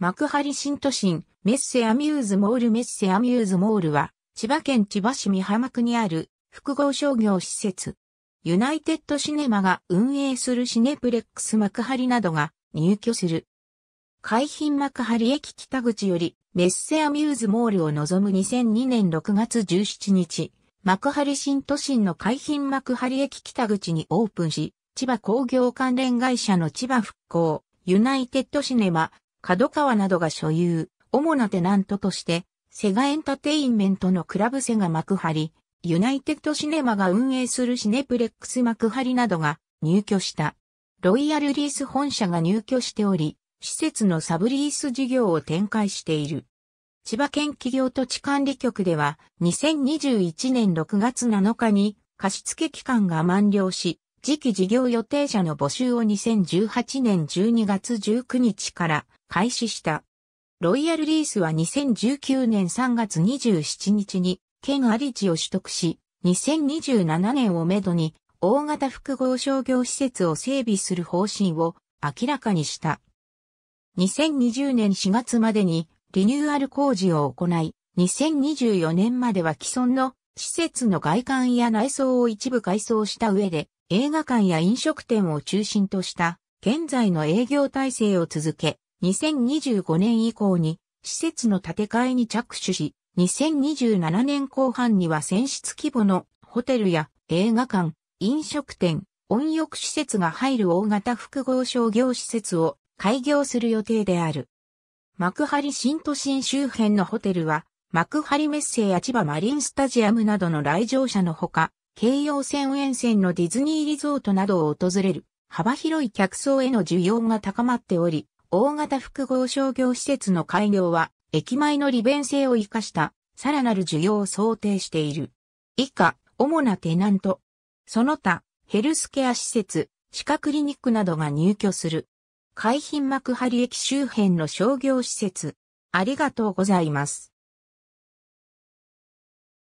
幕張新都心、メッセアミューズモールメッセアミューズモールは、千葉県千葉市美浜区にある複合商業施設。ユナイテッドシネマが運営するシネプレックス幕張などが入居する。海浜幕張駅北口よりメッセアミューズモールを望む2002年6月17日、幕張新都心の海浜幕張駅北口にオープンし、千葉工業関連会社の千葉復興、ユナイテッドシネマ、角川などが所有、主なテナントとして、セガエンタテインメントのクラブセガ幕張、ユナイテッドシネマが運営するシネプレックス幕張などが入居した。ロイヤルリース本社が入居しており、施設のサブリース事業を展開している。千葉県企業土地管理局では2021年6月7日に貸付期間が満了し、次期事業予定者の募集を2018年12月19日から開始した。ロイヤルリースは2019年3月27日に県あり地を取得し、2027年をめどに大型複合商業施設を整備する方針を明らかにした。2020年4月までにリニューアル工事を行い、2024年までは既存の施設の外観や内装を一部改装した上で、映画館や飲食店を中心とした現在の営業体制を続け、2025年以降に施設の建て替えに着手し、2027年後半には選出規模のホテルや映画館、飲食店、温浴施設が入る大型複合商業施設を開業する予定である。幕張新都心周辺のホテルは、幕張メッセや千葉マリンスタジアムなどの来場者のほか、京葉線沿線のディズニーリゾートなどを訪れる幅広い客層への需要が高まっており、大型複合商業施設の開業は駅前の利便性を活かしたさらなる需要を想定している。以下、主なテナント。その他、ヘルスケア施設、歯科クリニックなどが入居する。海浜幕張駅周辺の商業施設。ありがとうございます。